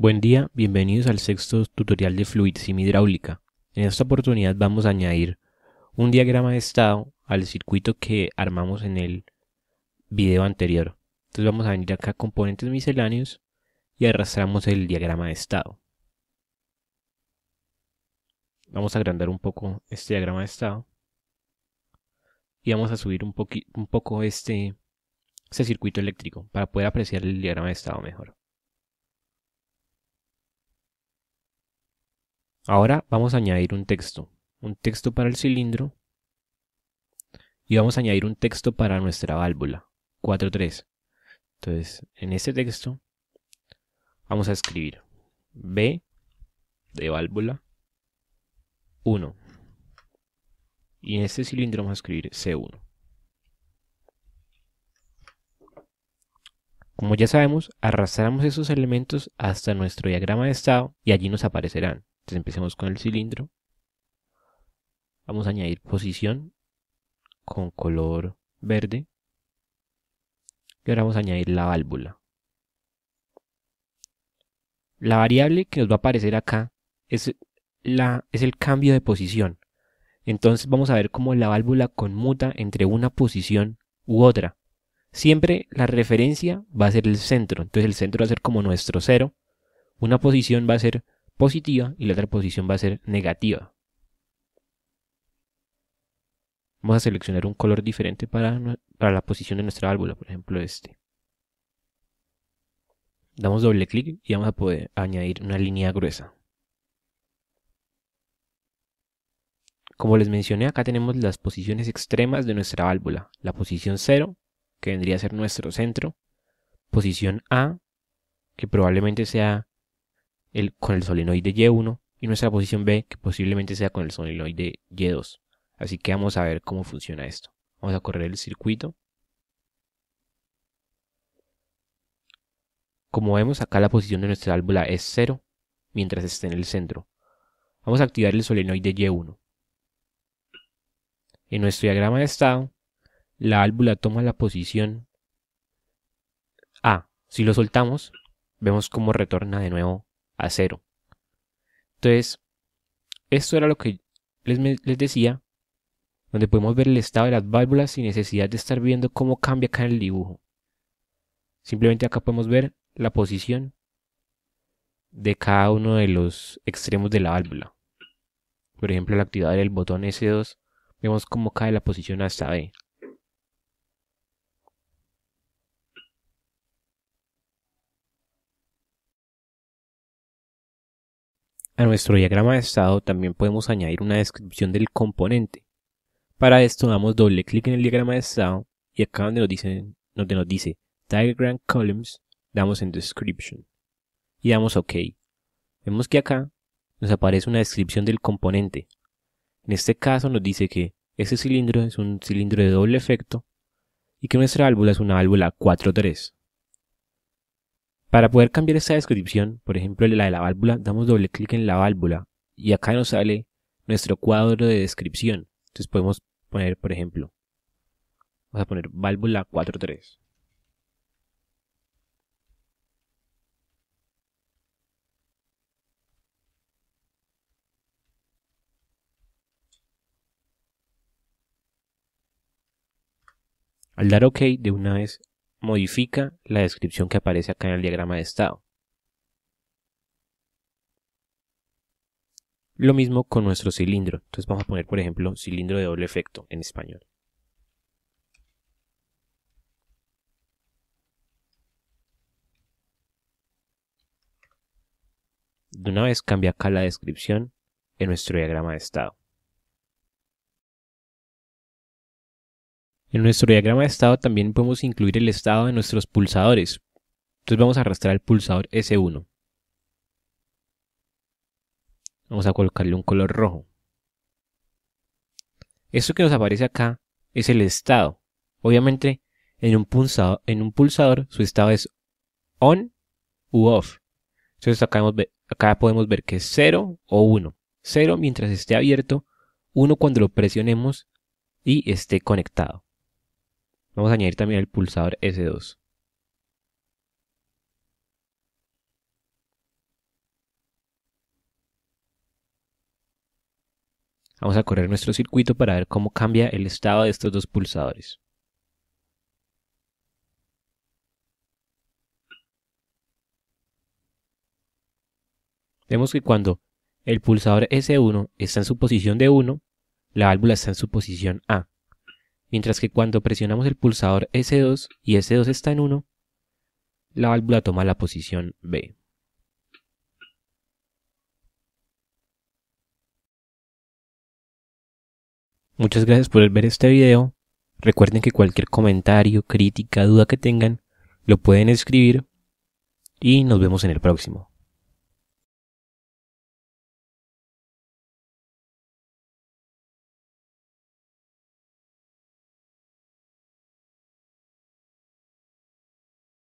Buen día, bienvenidos al sexto tutorial de Sim Hidráulica. En esta oportunidad vamos a añadir un diagrama de estado al circuito que armamos en el video anterior. Entonces vamos a venir acá a componentes misceláneos y arrastramos el diagrama de estado. Vamos a agrandar un poco este diagrama de estado y vamos a subir un, poco este, este circuito eléctrico para poder apreciar el diagrama de estado mejor. Ahora vamos a añadir un texto, un texto para el cilindro y vamos a añadir un texto para nuestra válvula, 4.3. Entonces, en este texto vamos a escribir B de válvula 1 y en este cilindro vamos a escribir C1. Como ya sabemos, arrastramos esos elementos hasta nuestro diagrama de estado y allí nos aparecerán. Entonces empecemos con el cilindro. Vamos a añadir posición con color verde. Y ahora vamos a añadir la válvula. La variable que nos va a aparecer acá es, la, es el cambio de posición. Entonces vamos a ver cómo la válvula conmuta entre una posición u otra siempre la referencia va a ser el centro. Entonces el centro va a ser como nuestro cero. Una posición va a ser positiva y la otra posición va a ser negativa. Vamos a seleccionar un color diferente para, la posición de nuestra válvula, por ejemplo este. Damos doble clic y vamos a poder añadir una línea gruesa. Como les mencioné, acá tenemos las posiciones extremas de nuestra válvula, la posición cero que vendría a ser nuestro centro. Posición A, que probablemente sea con el solenoide Y1. Y nuestra posición B, que posiblemente sea con el solenoide Y2. Así que vamos a ver cómo funciona esto. Vamos a correr el circuito. Como vemos, acá la posición de nuestra válvula es 0, mientras esté en el centro. Vamos a activar el solenoide Y1. En nuestro diagrama de estado, la válvula toma la posición A. Ah, si lo soltamos, vemos cómo retorna de nuevo a cero. Entonces, esto era lo que les, decía, donde podemos ver el estado de las válvulas sin necesidad de estar viendo cómo cambia acá en el dibujo. Simplemente acá podemos ver la posición de cada uno de los extremos de la válvula. Por ejemplo, al activar el botón S2, vemos cómo cae la posición hasta B. A nuestro diagrama de estado también podemos añadir una descripción del componente. Para esto damos doble clic en el diagrama de estado y acá donde nos, dicen, donde dice Diagram Columns damos en Description y damos OK. Vemos que acá nos aparece una descripción del componente. En este caso nos dice que este cilindro es un cilindro de doble efecto y que nuestra válvula es una válvula 4-3. Para poder cambiar esta descripción, por ejemplo la de la válvula, damos doble clic en la válvula y acá nos sale nuestro cuadro de descripción. Entonces podemos poner, por ejemplo, vamos a poner válvula 4.3. Al dar OK de una vez modifica la descripción que aparece acá en el diagrama de estado. Lo mismo con nuestro cilindro. Entonces vamos a poner, por ejemplo, cilindro de doble efecto en español. De una vez cambia acá la descripción en nuestro diagrama de estado. En nuestro diagrama de estado también podemos incluir el estado de nuestros pulsadores. Entonces vamos a arrastrar el pulsador S1. Vamos a colocarle un color rojo. Esto que nos aparece acá es el estado. Obviamente en un pulsador, su estado es on u off. Entonces acá, acá podemos ver que es 0 o 1. 0 mientras esté abierto, 1 cuando lo presionemos y esté conectado. Vamos a añadir también el pulsador S2. Vamos a correr nuestro circuito para ver cómo cambia el estado de estos dos pulsadores. Vemos que cuando el pulsador S1 está en su posición de 1, la válvula está en su posición A mientras que cuando presionamos el pulsador S2 y S2 está en 1, la válvula toma la posición B. Muchas gracias por ver este video. Recuerden que cualquier comentario, crítica, duda que tengan, lo pueden escribir y nos vemos en el próximo.